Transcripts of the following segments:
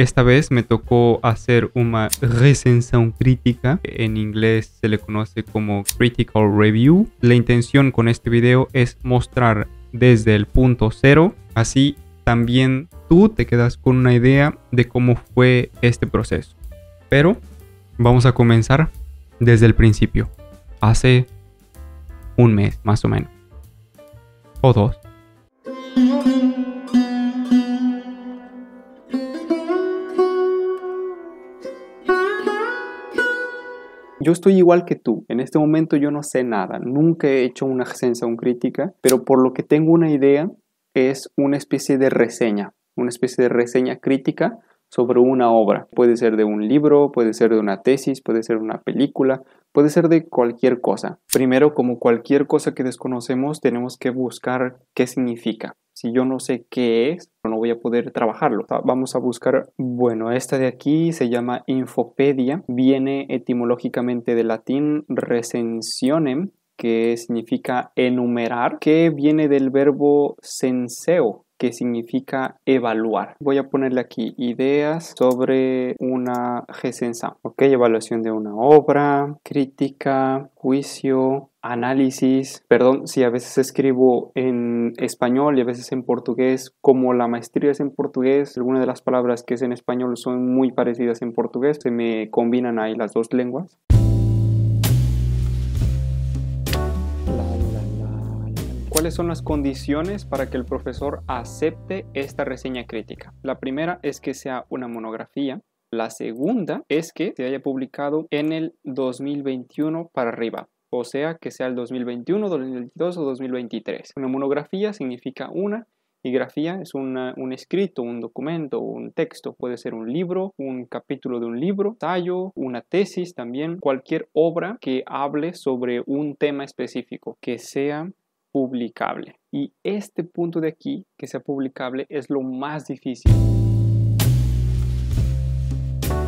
Esta vez me tocó hacer una recensión crítica, en inglés se le conoce como critical review. La intención con este video es mostrar desde el punto cero, así también tú te quedas con una idea de cómo fue este proceso. Pero vamos a comenzar desde el principio, hace un mes más o menos, o dos. Yo estoy igual que tú. En este momento yo no sé nada. Nunca he hecho una una crítica, pero por lo que tengo una idea es una especie de reseña, una especie de reseña crítica sobre una obra. Puede ser de un libro, puede ser de una tesis, puede ser de una película, puede ser de cualquier cosa. Primero, como cualquier cosa que desconocemos, tenemos que buscar qué significa si yo no sé qué es, no voy a poder trabajarlo. Ah, vamos a buscar, bueno, esta de aquí se llama Infopedia, viene etimológicamente del latín recensionem, que significa enumerar, que viene del verbo senseo, que significa evaluar. Voy a ponerle aquí ideas sobre una recensión. ok, evaluación de una obra, crítica, juicio, análisis, perdón, si a veces escribo en español y a veces en portugués, como la maestría es en portugués, algunas de las palabras que es en español son muy parecidas en portugués, se me combinan ahí las dos lenguas. ¿Cuáles son las condiciones para que el profesor acepte esta reseña crítica? La primera es que sea una monografía, la segunda es que se haya publicado en el 2021 para arriba o sea que sea el 2021, 2022 o 2023. Una monografía significa una y grafía es un escrito, un documento, un texto. Puede ser un libro, un capítulo de un libro, tallo, una tesis también, cualquier obra que hable sobre un tema específico, que sea publicable. Y este punto de aquí, que sea publicable, es lo más difícil.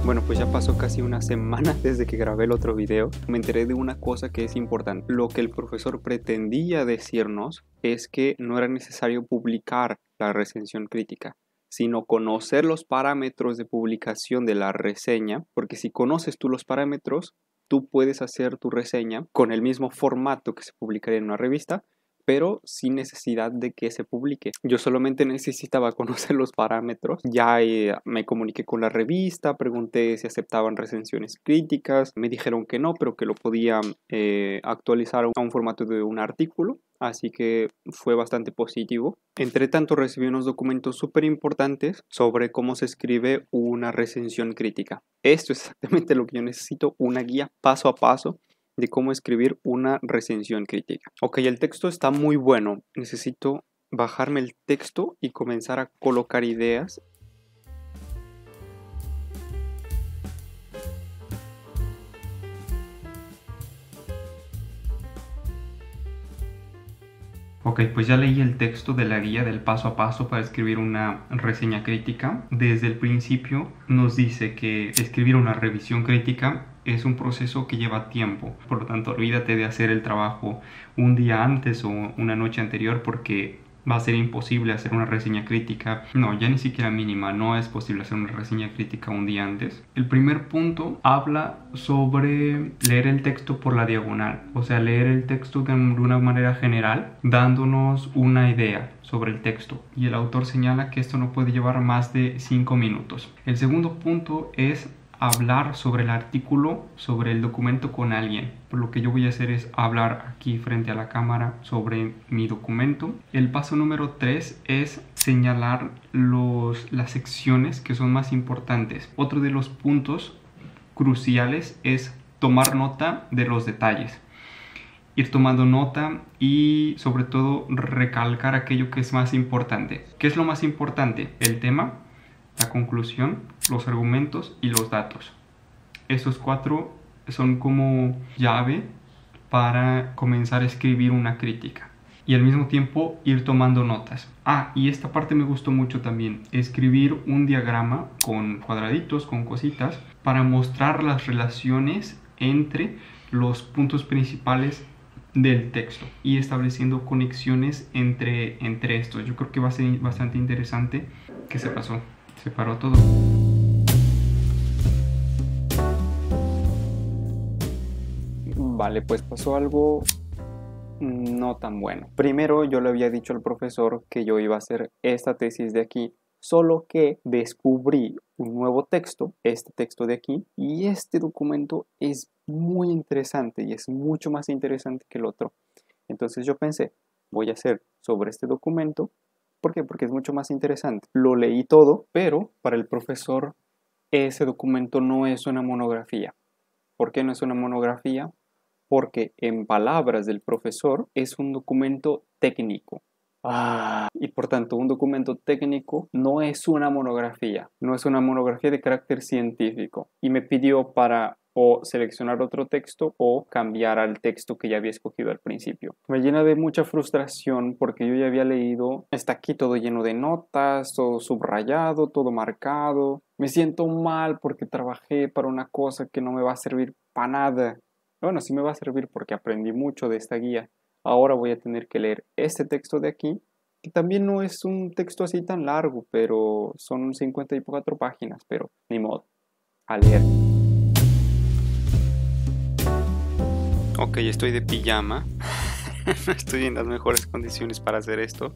Bueno, pues ya pasó casi una semana desde que grabé el otro video. Me enteré de una cosa que es importante. Lo que el profesor pretendía decirnos es que no era necesario publicar la recensión crítica sino conocer los parámetros de publicación de la reseña, porque si conoces tú los parámetros, tú puedes hacer tu reseña con el mismo formato que se publicaría en una revista, pero sin necesidad de que se publique. Yo solamente necesitaba conocer los parámetros. Ya eh, me comuniqué con la revista, pregunté si aceptaban recensiones críticas, me dijeron que no, pero que lo podían eh, actualizar a un formato de un artículo. Así que fue bastante positivo. Entre tanto, recibí unos documentos súper importantes sobre cómo se escribe una recensión crítica. Esto es exactamente lo que yo necesito, una guía paso a paso de cómo escribir una recensión crítica. Ok, el texto está muy bueno. Necesito bajarme el texto y comenzar a colocar ideas. Ok, pues ya leí el texto de la guía del paso a paso para escribir una reseña crítica. Desde el principio nos dice que escribir una revisión crítica es un proceso que lleva tiempo. Por lo tanto, olvídate de hacer el trabajo un día antes o una noche anterior porque va a ser imposible hacer una reseña crítica. No, ya ni siquiera mínima, no es posible hacer una reseña crítica un día antes. El primer punto habla sobre leer el texto por la diagonal, o sea, leer el texto de una manera general, dándonos una idea sobre el texto. Y el autor señala que esto no puede llevar más de 5 minutos. El segundo punto es hablar sobre el artículo, sobre el documento con alguien. Por lo que yo voy a hacer es hablar aquí frente a la cámara sobre mi documento. El paso número tres es señalar los, las secciones que son más importantes. Otro de los puntos cruciales es tomar nota de los detalles ir tomando nota y sobre todo recalcar aquello que es más importante. ¿Qué es lo más importante? El tema, la conclusión, los argumentos y los datos. Estos cuatro son como llave para comenzar a escribir una crítica y al mismo tiempo ir tomando notas. Ah, y esta parte me gustó mucho también, escribir un diagrama con cuadraditos, con cositas, para mostrar las relaciones entre los puntos principales del texto y estableciendo conexiones entre, entre estos. Yo creo que va a ser bastante interesante que se pasó. Se paró todo. Vale, pues pasó algo no tan bueno. Primero yo le había dicho al profesor que yo iba a hacer esta tesis de aquí, solo que descubrí un nuevo texto, este texto de aquí, y este documento es muy interesante y es mucho más interesante que el otro. Entonces yo pensé, voy a hacer sobre este documento. ¿Por qué? Porque es mucho más interesante. Lo leí todo, pero para el profesor ese documento no es una monografía. ¿Por qué no es una monografía? porque en palabras del profesor es un documento técnico. Ah. y por tanto, un documento técnico no es una monografía, no es una monografía de carácter científico. Y me pidió para o seleccionar otro texto o cambiar al texto que ya había escogido al principio. Me llena de mucha frustración porque yo ya había leído, está aquí todo lleno de notas, todo subrayado, todo marcado. Me siento mal porque trabajé para una cosa que no me va a servir para nada bueno, sí me va a servir porque aprendí mucho de esta guía. Ahora voy a tener que leer este texto de aquí, que también no es un texto así tan largo, pero son 54 páginas, pero ni modo, a leer. Ok, estoy de pijama, estoy en las mejores condiciones para hacer esto,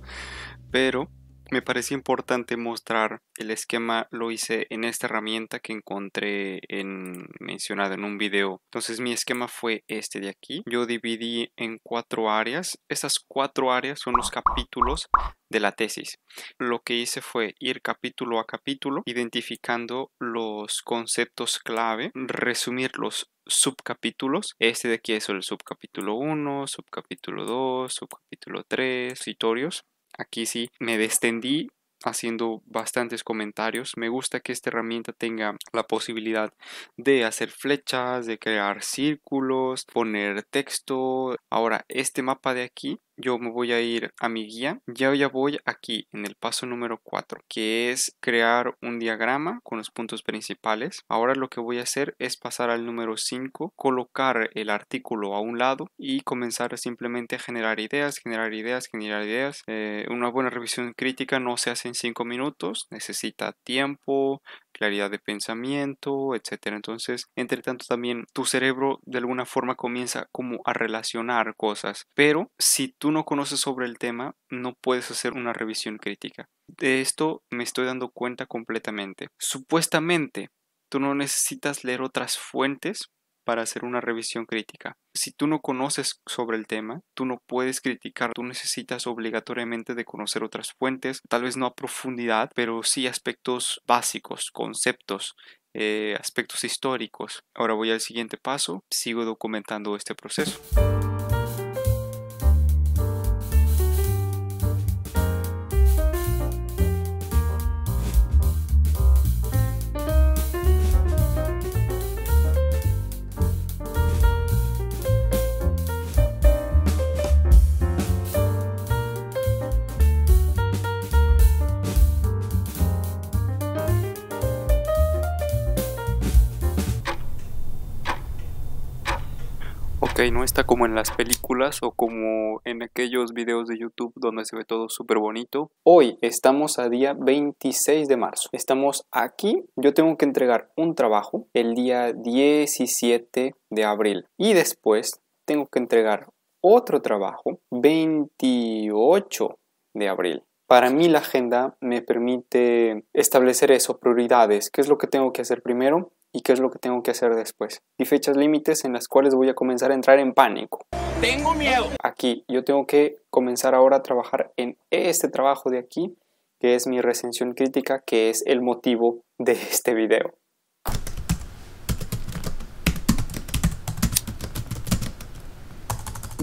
pero me pareció importante mostrar el esquema, lo hice en esta herramienta que encontré en, mencionado en un video. Entonces mi esquema fue este de aquí. Yo dividí en cuatro áreas. Estas cuatro áreas son los capítulos de la tesis. Lo que hice fue ir capítulo a capítulo, identificando los conceptos clave, resumir los subcapítulos. Este de aquí es el subcapítulo 1, subcapítulo 2, subcapítulo 3, escritorios. Aquí sí me descendí haciendo bastantes comentarios. Me gusta que esta herramienta tenga la posibilidad de hacer flechas, de crear círculos, poner texto. Ahora, este mapa de aquí yo me voy a ir a mi guía. Ya, voy aquí en el paso número 4, que es crear un diagrama con los puntos principales. Ahora lo que voy a hacer es pasar al número 5, colocar el artículo a un lado y comenzar simplemente a generar ideas, generar ideas, generar ideas. Eh, una buena revisión crítica no se hace en 5 minutos, necesita tiempo, claridad de pensamiento, etcétera. Entonces, entre tanto también tu cerebro de alguna forma comienza como a relacionar cosas, pero si tú no conoces sobre el tema, no puedes hacer una revisión crítica. De esto me estoy dando cuenta completamente. Supuestamente, tú no necesitas leer otras fuentes para hacer una revisión crítica. Si tú no conoces sobre el tema, tú no puedes criticar, tú necesitas obligatoriamente de conocer otras fuentes, tal vez no a profundidad, pero sí aspectos básicos, conceptos, eh, aspectos históricos. Ahora voy al siguiente paso, sigo documentando este proceso. Ok, no está como en las películas o como en aquellos videos de YouTube donde se ve todo súper bonito. Hoy estamos a día 26 de marzo. Estamos aquí. Yo tengo que entregar un trabajo el día 17 de abril. Y después tengo que entregar otro trabajo 28 de abril. Para mí la agenda me permite establecer eso, prioridades, qué es lo que tengo que hacer primero y qué es lo que tengo que hacer después. Y fechas límites en las cuales voy a comenzar a entrar en pánico. Tengo miedo. Aquí, yo tengo que comenzar ahora a trabajar en este trabajo de aquí, que es mi recensión crítica, que es el motivo de este video.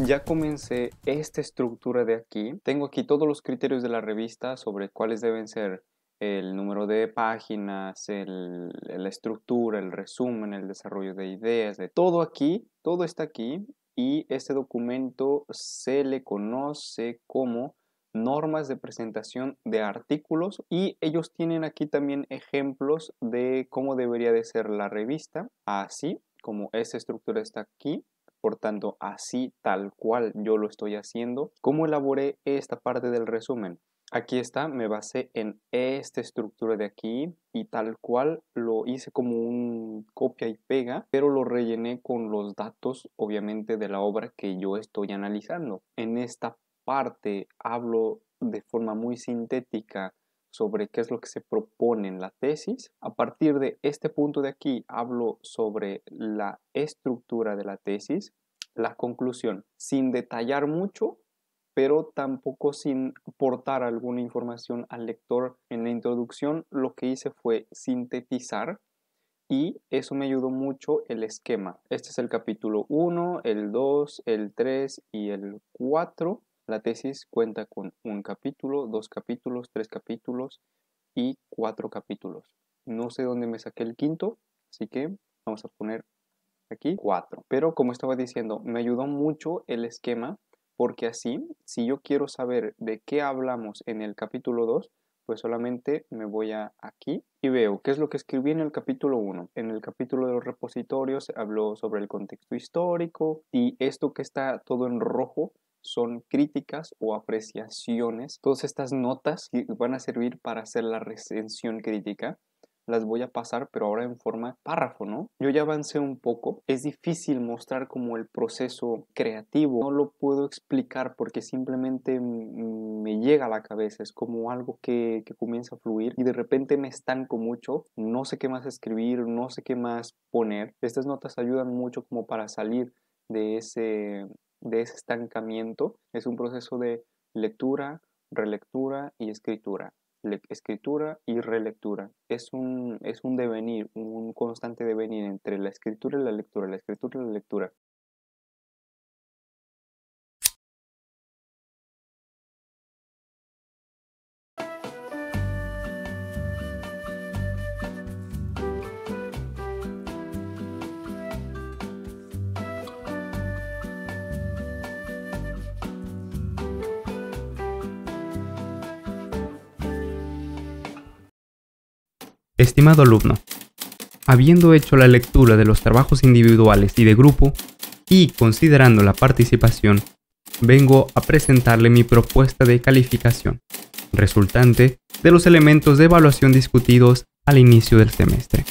Ya comencé esta estructura de aquí. Tengo aquí todos los criterios de la revista sobre cuáles deben ser el número de páginas, la estructura, el resumen, el desarrollo de ideas, de todo aquí, todo está aquí y este documento se le conoce como normas de presentación de artículos y ellos tienen aquí también ejemplos de cómo debería de ser la revista, así como esta estructura está aquí, por tanto así tal cual yo lo estoy haciendo, cómo elaboré esta parte del resumen. Aquí está, me basé en esta estructura de aquí y tal cual lo hice como un copia y pega, pero lo rellené con los datos obviamente de la obra que yo estoy analizando. En esta parte hablo de forma muy sintética sobre qué es lo que se propone en la tesis. A partir de este punto de aquí hablo sobre la estructura de la tesis, la conclusión, sin detallar mucho, pero tampoco sin aportar alguna información al lector. En la introducción lo que hice fue sintetizar y eso me ayudó mucho el esquema. Este es el capítulo 1, el 2, el 3 y el 4. La tesis cuenta con un capítulo, dos capítulos, tres capítulos y cuatro capítulos. No sé dónde me saqué el quinto, así que vamos a poner aquí cuatro. Pero como estaba diciendo, me ayudó mucho el esquema porque así, si yo quiero saber de qué hablamos en el capítulo 2, pues solamente me voy aquí y veo qué es lo que escribí en el capítulo 1. En el capítulo de los repositorios habló sobre el contexto histórico y esto que está todo en rojo son críticas o apreciaciones. Todas estas notas van a servir para hacer la recensión crítica las voy a pasar, pero ahora en forma párrafo, ¿no? Yo ya avancé un poco. Es difícil mostrar como el proceso creativo. No lo puedo explicar porque simplemente me llega a la cabeza. Es como algo que, que comienza a fluir y de repente me estanco mucho. No sé qué más escribir, no sé qué más poner. Estas notas ayudan mucho como para salir de ese, de ese estancamiento. Es un proceso de lectura, relectura y escritura escritura y relectura. Es un, es un devenir, un constante devenir entre la escritura y la lectura, la escritura y la lectura. Estimado alumno, habiendo hecho la lectura de los trabajos individuales y de grupo, y considerando la participación, vengo a presentarle mi propuesta de calificación, resultante de los elementos de evaluación discutidos al inicio del semestre.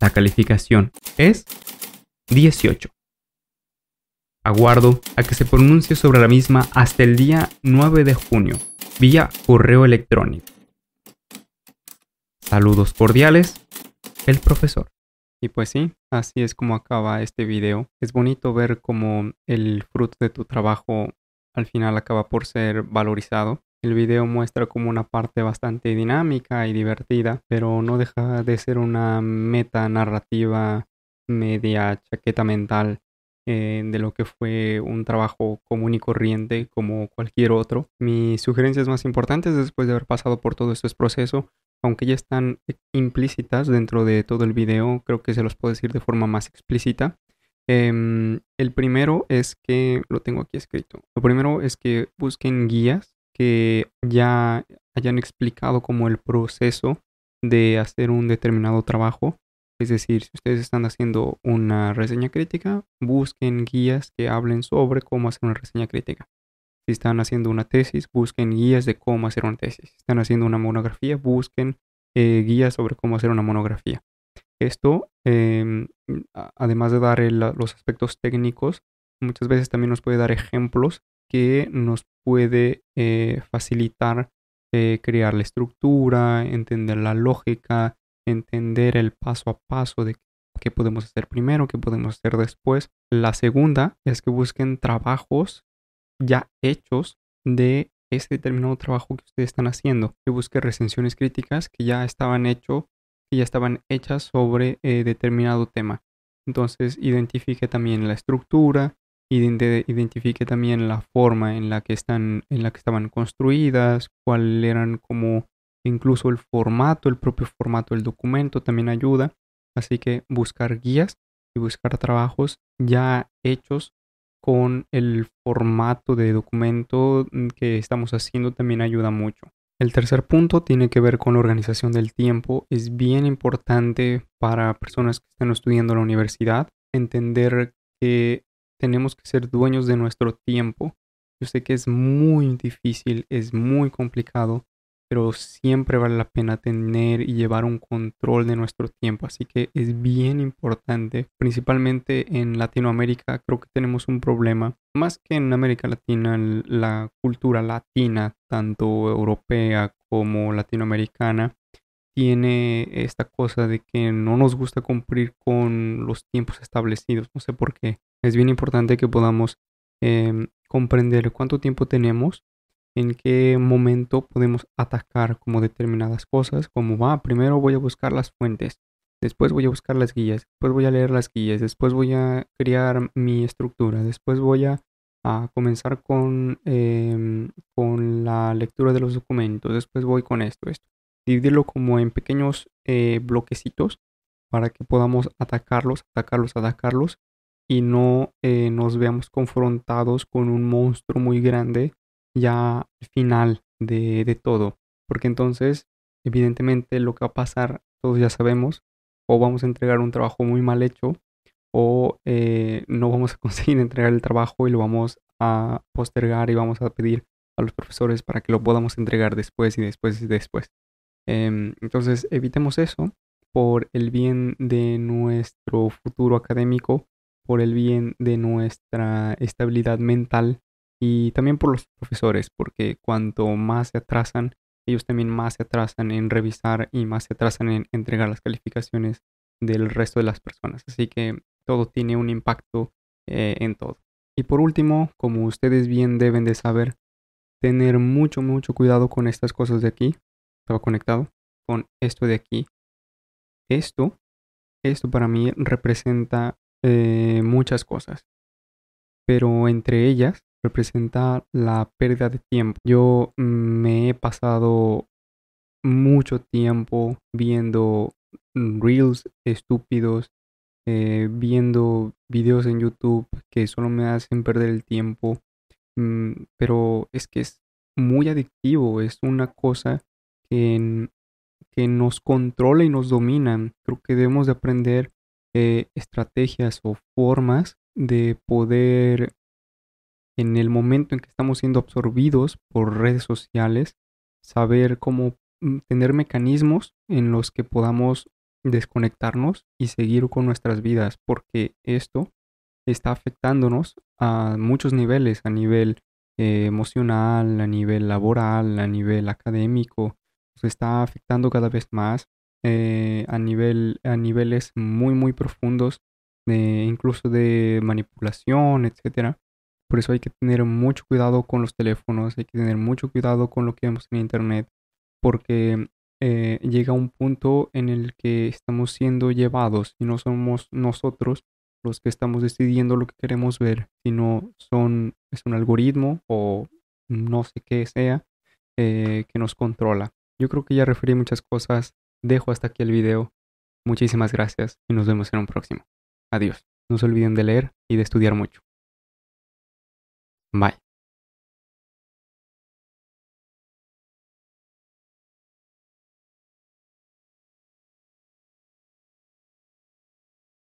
La calificación es 18. Aguardo a que se pronuncie sobre la misma hasta el día 9 de junio, vía correo electrónico. Saludos cordiales, el profesor. Y pues sí, así es como acaba este video. Es bonito ver cómo el fruto de tu trabajo al final acaba por ser valorizado. El video muestra como una parte bastante dinámica y divertida, pero no deja de ser una meta narrativa media chaqueta mental eh, de lo que fue un trabajo común y corriente como cualquier otro. Mis sugerencias más importantes después de haber pasado por todo este proceso aunque ya están e, implícitas dentro de todo el video, creo que se los puedo decir de forma más explícita. Em, el primero es que, lo tengo aquí escrito, lo primero es que busquen guías que ya hayan explicado como el proceso de hacer un determinado trabajo. Es decir, si ustedes están haciendo una reseña crítica, busquen guías que hablen sobre cómo hacer una reseña crítica. Si están haciendo una tesis, busquen guías de cómo hacer una tesis. Si están haciendo una monografía, busquen eh, guías sobre cómo hacer una monografía. Esto, em, además de dar los aspectos técnicos, muchas veces también nos puede dar ejemplos que nos puede eh, facilitar eh, crear la estructura, entender la lógica, entender el paso a paso de qué podemos hacer primero, qué podemos hacer después. La segunda es que busquen trabajos ya hechos de ese determinado trabajo que ustedes están haciendo. que busque recensiones críticas que ya estaban hecho, que ya estaban hechas sobre eh, determinado tema. Entonces, identifique también la estructura, identifique también la forma en la que están en la que estaban construidas, cuál eran como incluso el formato, el propio formato del documento también ayuda, así que buscar guías y buscar trabajos ya hechos con el formato de documento mm, que estamos haciendo también ayuda mucho. El tercer punto tiene que ver con la organización del tiempo. Es bien importante para personas que están estudiando en la universidad entender que tenemos que ser dueños de nuestro tiempo. Yo sé que es muy difícil, es muy complicado, pero siempre vale la pena tener y llevar un control de nuestro tiempo, así que es bien importante, principalmente en Latinoamérica creo que tenemos un problema, más que en América Latina, la cultura latina, tanto europea como latinoamericana, tiene esta cosa de que no nos gusta cumplir con los tiempos establecidos, no sé por qué. Es bien importante que podamos em, comprender cuánto tiempo tenemos en qué momento podemos atacar como determinadas cosas, como va, primero voy a buscar las fuentes, después voy a buscar las guías, después voy a leer las guías, después voy a crear mi estructura, después voy a, comenzar con, em, con la lectura de los documentos, después voy con esto, esto. Dividirlo como en pequeños eh, bloquecitos para que podamos atacarlos, atacarlos, atacarlos y no eh, nos veamos confrontados con un monstruo muy grande ya el final de, todo, porque entonces evidentemente lo que va a pasar todos ya sabemos, o vamos a entregar un trabajo muy mal hecho, o eh, no vamos a conseguir entregar el trabajo y lo vamos a postergar y vamos a pedir a los profesores para que lo podamos entregar después y después y después. Em, entonces evitemos eso por el bien de nuestro futuro académico, por el bien de nuestra estabilidad mental y también por los profesores, porque cuanto más se atrasan, ellos también más se atrasan en revisar y más se atrasan en entregar las calificaciones del resto de las personas. Así que todo tiene un impacto eh, en todo. Y por último, como ustedes bien deben de saber, tener mucho, mucho cuidado con estas cosas de aquí. Estaba conectado con esto de aquí. Esto, esto para mí representa eh, muchas cosas. Pero entre ellas Representar la pérdida de tiempo. Yo mm, me he pasado mucho tiempo viendo mm, reels estúpidos, eh, viendo videos en YouTube que solo me hacen perder el tiempo, mm, pero es que es muy adictivo, es una cosa que, que nos controla y nos domina. Creo que debemos de aprender eh, estrategias o formas de poder en el momento en que estamos siendo absorbidos por redes sociales, saber cómo mm, tener mecanismos en los que podamos desconectarnos y seguir con nuestras vidas, porque esto está afectándonos a muchos niveles, a nivel eh, emocional, a nivel laboral, a nivel académico, nos está afectando cada vez más eh, a, nivel, a niveles muy, muy profundos, de, incluso de manipulación, etcétera por eso hay que tener mucho cuidado con los teléfonos, hay que tener mucho cuidado con lo que vemos en Internet, porque eh, llega un punto en el que estamos siendo llevados y no somos nosotros los que estamos decidiendo lo que queremos ver, sino son, es un algoritmo o no sé qué sea eh, que nos controla. Yo creo que ya referí muchas cosas, dejo hasta aquí el video. Muchísimas gracias y nos vemos en un próximo. Adiós. No se olviden de leer y de estudiar mucho. mạnh